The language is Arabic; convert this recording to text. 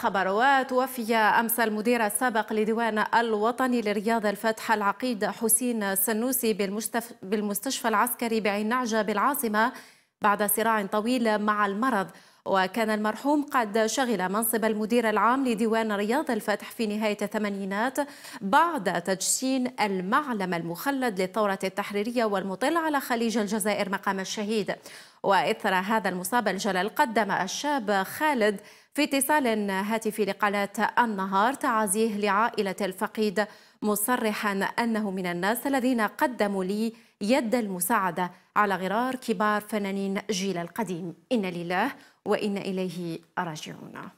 خبروات وفي أمس المدير السابق لديوان الوطني لرياض الفتح العقيد حسين سنوسي بالمستشفى العسكري بعين نعجة بالعاصمة بعد صراع طويل مع المرض وكان المرحوم قد شغل منصب المدير العام لديوان رياض الفتح في نهاية الثمانينات بعد تدشين المعلم المخلد للثورة التحريرية والمطل على خليج الجزائر مقام الشهيد وإثر هذا المصاب الجلل قدم الشاب خالد في اتصال هاتفي لقناة النهار تعازيه لعائلة الفقيد مصرحا أنه من الناس الذين قدموا لي يد المساعدة على غرار كبار فنانين جيل القديم إن لله وإن إليه راجعون